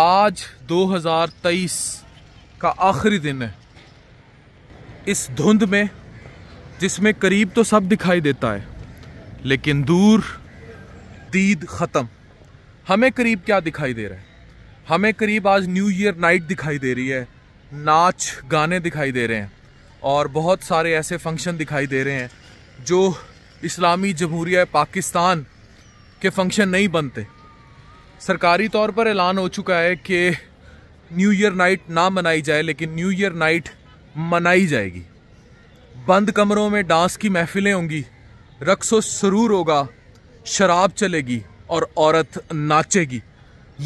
आज 2023 का आखिरी दिन है इस धुंध में जिसमें करीब तो सब दिखाई देता है लेकिन दूर दीद ख़त्म हमें करीब क्या दिखाई दे रहा है हमें करीब आज न्यू ईयर नाइट दिखाई दे रही है नाच गाने दिखाई दे रहे हैं और बहुत सारे ऐसे फंक्शन दिखाई दे रहे हैं जो इस्लामी जमहूरिया पाकिस्तान के फंक्शन नहीं बनते सरकारी तौर पर ऐलान हो चुका है कि न्यू ईयर नाइट ना मनाई जाए लेकिन न्यू ईयर नाइट मनाई जाएगी बंद कमरों में डांस की महफिलें होंगी रक्सो सरूर होगा शराब चलेगी और औरत नाचेगी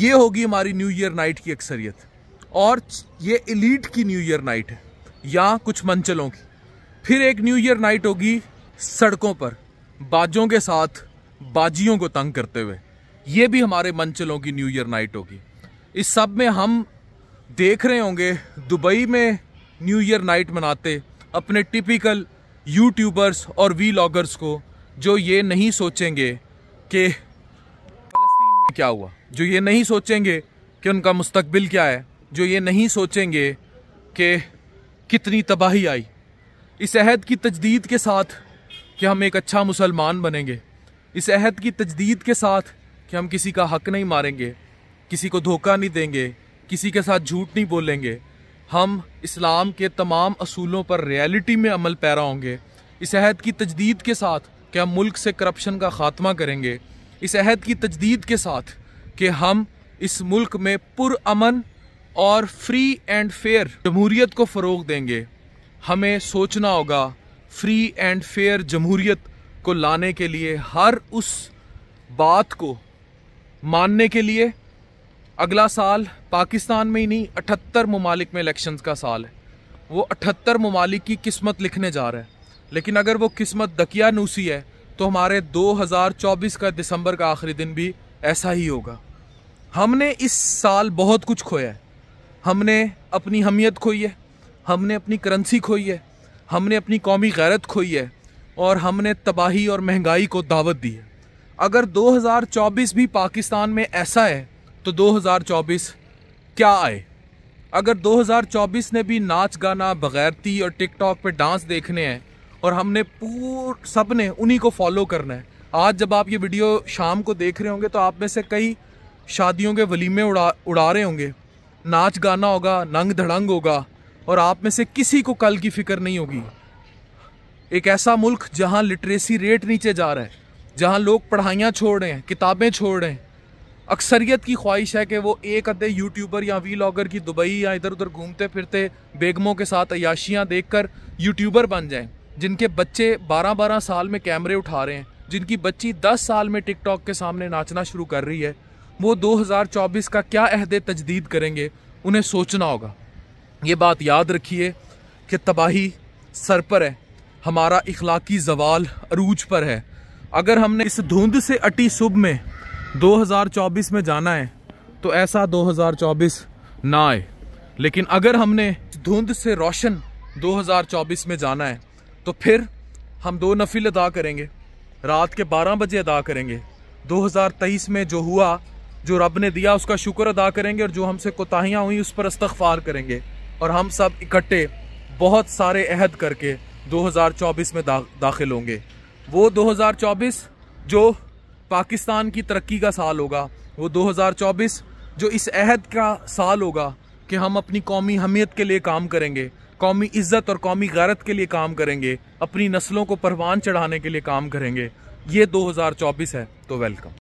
ये होगी हमारी न्यू ईयर नाइट की अक्सरियत और ये इलीट की न्यू ईयर नाइट है या कुछ मंचलों की फिर एक न्यू ईयर नाइट होगी सड़कों पर बाजों के साथ बाजियों को तंग करते हुए ये भी हमारे मंचलों की न्यू ईयर नाइट होगी इस सब में हम देख रहे होंगे दुबई में न्यू ईयर नाइट मनाते अपने टिपिकल यूट्यूबर्स और वी लॉगर्स को जो ये नहीं सोचेंगे कि फलस्तीन में क्या हुआ जो ये नहीं सोचेंगे कि उनका मुस्तबिल क्या है जो ये नहीं सोचेंगे कि कितनी तबाही आई इस अहद की तजदीद के साथ कि हम एक अच्छा मुसलमान बनेंगे इस अहद की तजदीद के साथ कि हम किसी का हक नहीं मारेंगे किसी को धोखा नहीं देंगे किसी के साथ झूठ नहीं बोलेंगे हम इस्लाम के तमाम असूलों पर रियलिटी में अमल पैरा होंगे इस अहद की तजदीद के साथ कि हम मुल्क से करप्शन का ख़ात्मा करेंगे इस अहद की तजदीद के साथ कि हम इस मुल्क में पुरान और फ्री एंड फेयर जमहूरीत को फ़रोग देंगे हमें सोचना होगा फ्री एंड फेयर जमहूरीत को लाने के लिए हर उस बात को मानने के लिए अगला साल पाकिस्तान में ही नहीं अठहत्तर ममालिक में इलेक्शंस का साल है वो अठहत्तर ममालिक की किस्मत लिखने जा रहा है लेकिन अगर वो किस्मत दकिया नूसी है तो हमारे 2024 का दिसंबर का आखिरी दिन भी ऐसा ही होगा हमने इस साल बहुत कुछ खोया है हमने अपनी अहमियत खोई है हमने अपनी करेंसी खोई है हमने अपनी कौमी गैरत खोई है और हमने तबाही और महंगाई को दावत दी है अगर 2024 भी पाकिस्तान में ऐसा है तो 2024 क्या आए अगर 2024 ने भी नाच गाना बगैरती और टिकटॉक पे डांस देखने हैं और हमने पूर सब ने उन्हीं को फॉलो करना है आज जब आप ये वीडियो शाम को देख रहे होंगे तो आप में से कई शादियों के वलीमे उड़ा उड़ा रहे होंगे नाच गाना होगा नंग धड़ंग होगा और आप में से किसी को कल की फ़िक्र नहीं होगी एक ऐसा मुल्क जहां लिटरेसी रेट नीचे जा रहा है जहाँ लोग पढ़ाइयाँ छोड़ रहे हैं किताबें छोड़ रहे हैं अक्सरियत की ख्वाहिश है कि वो एक अधे यूट्यूबर या लॉगर की दुबई या इधर उधर घूमते फिरते बेगमों के साथ अयाशियाँ देख कर यूट्यूबर बन जाएँ जिनके बच्चे बारह बारह साल में कैमरे उठा रहे हैं जिनकी बच्ची दस साल में टिकटॉक के सामने नाचना शुरू कर रही है वो 2024 का क्या अहद तजदीद करेंगे उन्हें सोचना होगा ये बात याद रखिए कि तबाही सर पर है हमारा इखलाकी जवाल अरूज पर है अगर हमने इस धुंध से अटी सुबह में 2024 में जाना है तो ऐसा 2024 ना आए लेकिन अगर हमने धुंध से रोशन 2024 में जाना है तो फिर हम दो नफिल अदा करेंगे रात के 12 बजे अदा करेंगे 2023 में जो हुआ जो रब ने दिया उसका शुक्र अदा करेंगे और जो हमसे कोताहियाँ हुई उस पर इस्तफ़ार करेंगे और हम सब इकट्ठे बहुत सारे अहद करके 2024 में दा, दाखिल होंगे वो 2024 जो पाकिस्तान की तरक्की का साल होगा वो 2024 जो इस अहद का साल होगा कि हम अपनी कौमी हमीयत के लिए काम करेंगे कौमी इज़्ज़त और कौमी गारत के लिए काम करेंगे अपनी नस्लों को परवान चढ़ाने के लिए काम करेंगे ये 2024 है तो वेलकम